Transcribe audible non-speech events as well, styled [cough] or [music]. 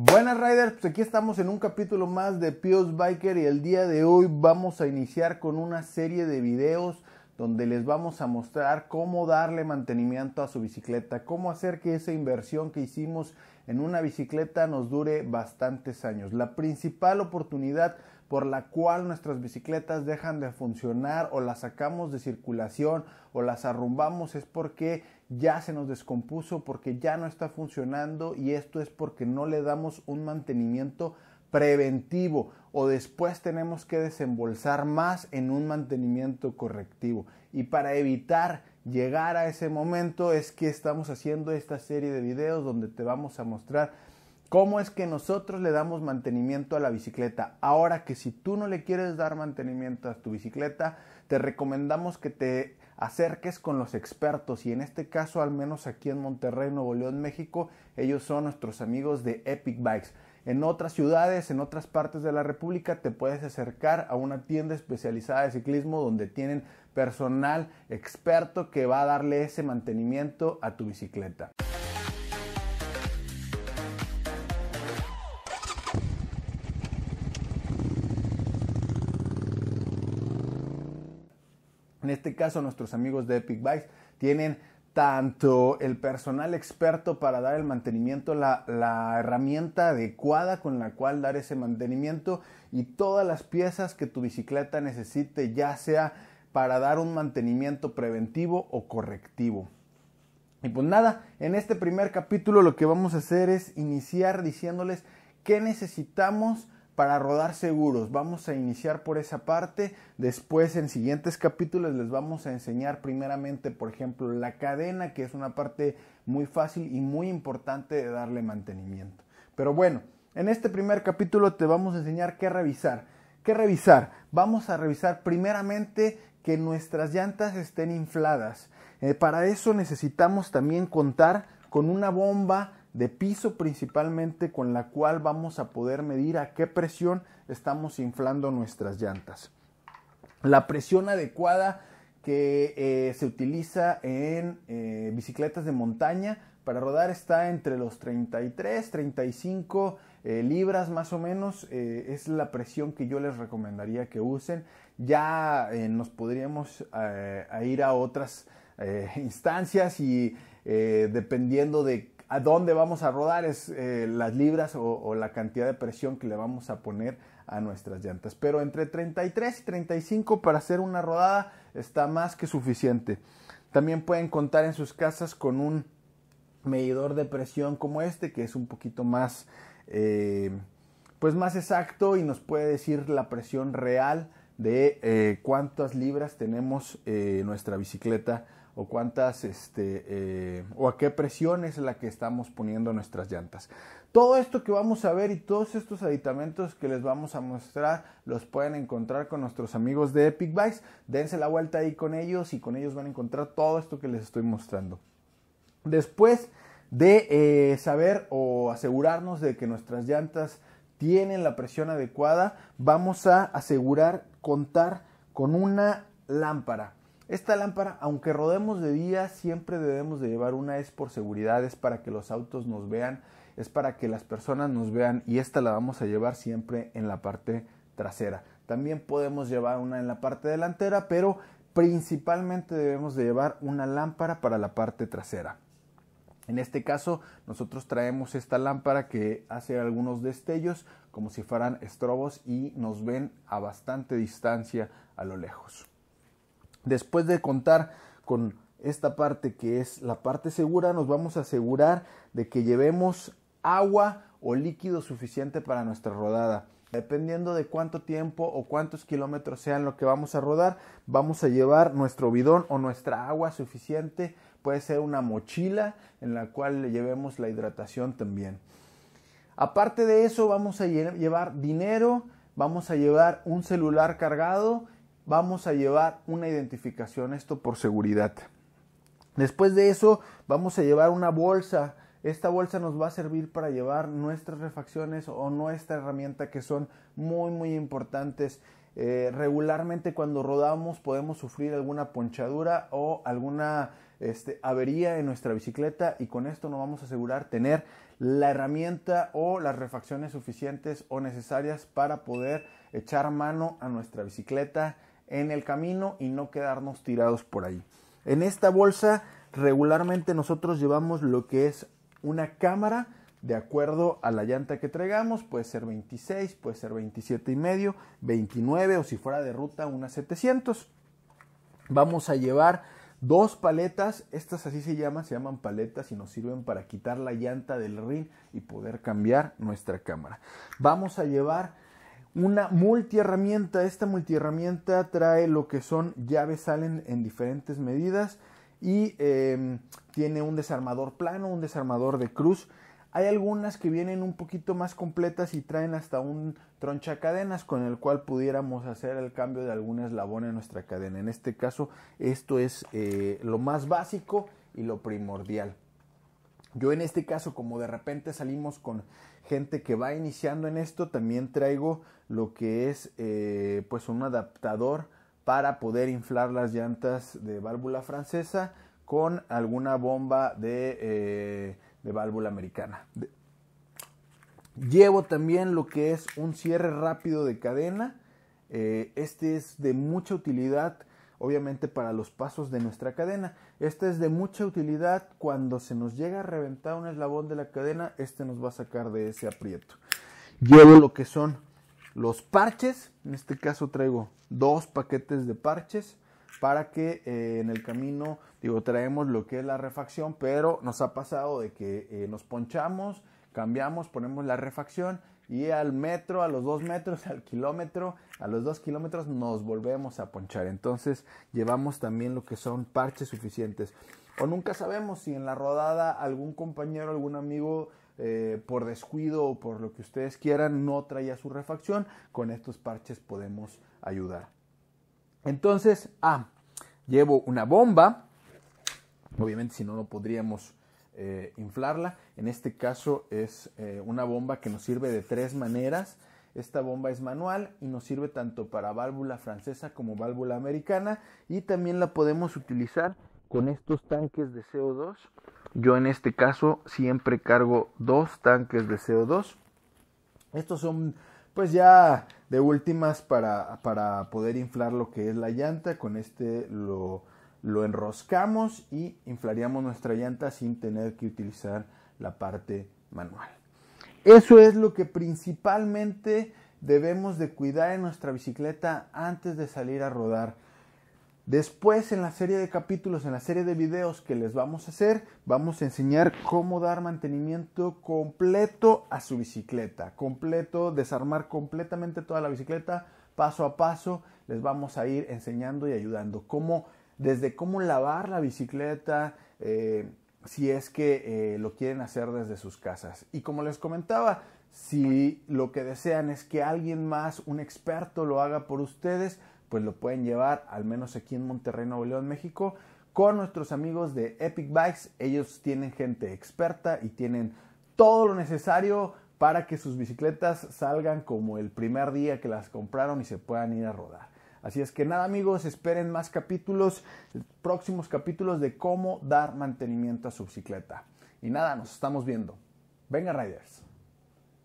Buenas riders, pues aquí estamos en un capítulo más de Pios Biker y el día de hoy vamos a iniciar con una serie de videos donde les vamos a mostrar cómo darle mantenimiento a su bicicleta, cómo hacer que esa inversión que hicimos en una bicicleta nos dure bastantes años. La principal oportunidad por la cual nuestras bicicletas dejan de funcionar o las sacamos de circulación o las arrumbamos es porque ya se nos descompuso porque ya no está funcionando y esto es porque no le damos un mantenimiento preventivo o después tenemos que desembolsar más en un mantenimiento correctivo. Y para evitar llegar a ese momento es que estamos haciendo esta serie de videos donde te vamos a mostrar cómo es que nosotros le damos mantenimiento a la bicicleta. Ahora que si tú no le quieres dar mantenimiento a tu bicicleta, te recomendamos que te acerques con los expertos y en este caso al menos aquí en Monterrey, Nuevo León, México, ellos son nuestros amigos de Epic Bikes. En otras ciudades, en otras partes de la República, te puedes acercar a una tienda especializada de ciclismo donde tienen personal experto que va a darle ese mantenimiento a tu bicicleta. En este caso, nuestros amigos de Epic Bikes tienen tanto el personal experto para dar el mantenimiento, la, herramienta adecuada con la cual dar ese mantenimiento y todas las piezas que tu bicicleta necesite, ya sea para dar un mantenimiento preventivo o correctivo. Y pues nada, en este primer capítulo lo que vamos a hacer es iniciar diciéndoles qué necesitamos para rodar seguros. Vamos a iniciar por esa parte. Después en siguientes capítulos les vamos a enseñar primeramente, por ejemplo, la cadena, que es una parte muy fácil y muy importante de darle mantenimiento. Pero bueno, en este primer capítulo te vamos a enseñar qué revisar. ¿Qué revisar? Vamos a revisar primeramente que nuestras llantas estén infladas. Eh, para eso necesitamos también contar con una bomba de piso principalmente con la cual vamos a poder medir a qué presión estamos inflando nuestras llantas. La presión adecuada que eh, se utiliza en eh, bicicletas de montaña para rodar está entre los 33, 35 eh, libras más o menos. es la presión que yo les recomendaría que usen. Ya nos podríamos ir a otras [laughs] instancias y dependiendo de a dónde vamos a rodar es eh, las libras o, la cantidad de presión que le vamos a poner a nuestras llantas. Pero entre 33 y 35 para hacer una rodada está más que suficiente. También pueden contar en sus casas con un medidor de presión como este que es un poquito más eh, pues más exacto y nos puede decir la presión real de eh, cuántas libras tenemos nuestra bicicleta o cuántas, este, eh, o a qué presión es la que estamos poniendo nuestras llantas. Todo esto que vamos a ver y todos estos aditamentos que les vamos a mostrar los pueden encontrar con nuestros amigos de Epic Bikes. Dense la vuelta ahí con ellos y con ellos van a encontrar todo esto que les estoy mostrando. Después de eh, saber o asegurarnos de que nuestras llantas tienen la presión adecuada, vamos a asegurar contar con una lámpara. Esta lámpara, aunque rodemos de día, siempre debemos de llevar una, es por seguridad, es para que los autos nos vean, es para que las personas nos vean y esta la vamos a llevar siempre en la parte trasera. También podemos llevar una en la parte delantera, pero principalmente debemos de llevar una lámpara para la parte trasera. En este caso, nosotros traemos esta lámpara que hace algunos destellos como si fueran estrobos y nos ven a bastante distancia a lo lejos. Después de contar con esta parte que es la parte segura, nos vamos a asegurar de que llevemos agua o líquido suficiente para nuestra rodada. Dependiendo de cuánto tiempo o cuántos kilómetros sean lo que vamos a rodar, vamos a llevar nuestro bidón o nuestra agua suficiente. Puede ser una mochila en la cual le llevemos la hidratación también. Aparte de eso, vamos a llevar dinero, vamos a llevar un celular cargado vamos a llevar una identificación, esto por seguridad. Después de eso vamos a llevar una bolsa. Esta bolsa nos va a servir para llevar nuestras refacciones o nuestra herramienta que son muy muy importantes. Eh, regularmente cuando rodamos podemos sufrir alguna ponchadura o alguna este, avería en nuestra bicicleta y con esto nos vamos a asegurar tener la herramienta o las refacciones suficientes o necesarias para poder echar mano a nuestra bicicleta en el camino y no quedarnos tirados por ahí. En esta bolsa regularmente nosotros llevamos lo que es una cámara de acuerdo a la llanta que traigamos, puede ser 26, puede ser 27 y medio, 29 o si fuera de ruta una 700. Vamos a llevar dos paletas, estas así se llaman, se llaman paletas y nos sirven para quitar la llanta del rin y poder cambiar nuestra cámara. Vamos a llevar una multiherramienta. Esta multiherramienta trae lo que son llaves salen en diferentes medidas y em, tiene un desarmador plano, un desarmador de cruz. Hay algunas que vienen un poquito más completas y traen hasta un cadenas con el cual pudiéramos hacer el cambio de alguna eslabón en nuestra cadena. En este caso, esto es eh, lo más básico y lo primordial. Yo en este caso, como de repente salimos con gente que va iniciando en esto, también traigo lo que es eh, pues un adaptador para poder inflar las llantas de válvula francesa con alguna bomba de, eh, válvula americana. Llevo también lo que es un cierre rápido de cadena. Eh, este es de mucha utilidad obviamente para los pasos de nuestra cadena. Este es de mucha utilidad cuando se nos llega a reventar un eslabón de la cadena, este nos va a sacar de ese aprieto. Llevo lo que son los parches, en este caso traigo dos paquetes de parches para que eh, en el camino, digo, traemos lo que es la refacción, pero nos ha pasado de que eh, nos ponchamos, cambiamos, ponemos la refacción y al metro, a los dos metros, [laughs] al kilómetro, a los dos kilómetros nos volvemos a ponchar. Entonces llevamos también lo que son parches suficientes. O nunca sabemos si en la rodada algún compañero, algún amigo, eh, por descuido o por lo que ustedes quieran, no traía su refacción. Con estos parches podemos ayudar. Entonces, ah, llevo una bomba. Obviamente si no, no podríamos eh, inflarla. En este caso es eh, una bomba que nos sirve de tres maneras. Esta bomba es manual y nos sirve tanto para válvula francesa como válvula americana y también la podemos utilizar con estos tanques de CO2. Yo en este caso siempre cargo dos tanques de CO2. Estos son pues ya de últimas para, para poder inflar lo que es la llanta. Con este lo, lo enroscamos y inflaríamos nuestra llanta sin tener que utilizar la parte manual. Eso es lo que principalmente debemos de cuidar en nuestra bicicleta antes de salir a rodar. Después en la serie de capítulos, en la serie de videos que les vamos a hacer, vamos a enseñar cómo dar mantenimiento completo a su bicicleta, completo, desarmar completamente toda la bicicleta, paso a paso, les vamos a ir enseñando y ayudando cómo desde cómo lavar la bicicleta, eh, si es que eh, lo quieren hacer desde sus casas. Y como les comentaba, si lo que desean es que alguien más, un experto, lo haga por ustedes, pues lo pueden llevar, al menos aquí en Monterrey, Nuevo León, México, con nuestros amigos de Epic Bikes. Ellos tienen gente experta y tienen todo lo necesario para que sus bicicletas salgan como el primer día que las compraron y se puedan ir a rodar. Así es que nada amigos, esperen más capítulos, próximos capítulos de cómo dar mantenimiento a su bicicleta. Y nada, nos estamos viendo. Venga Riders.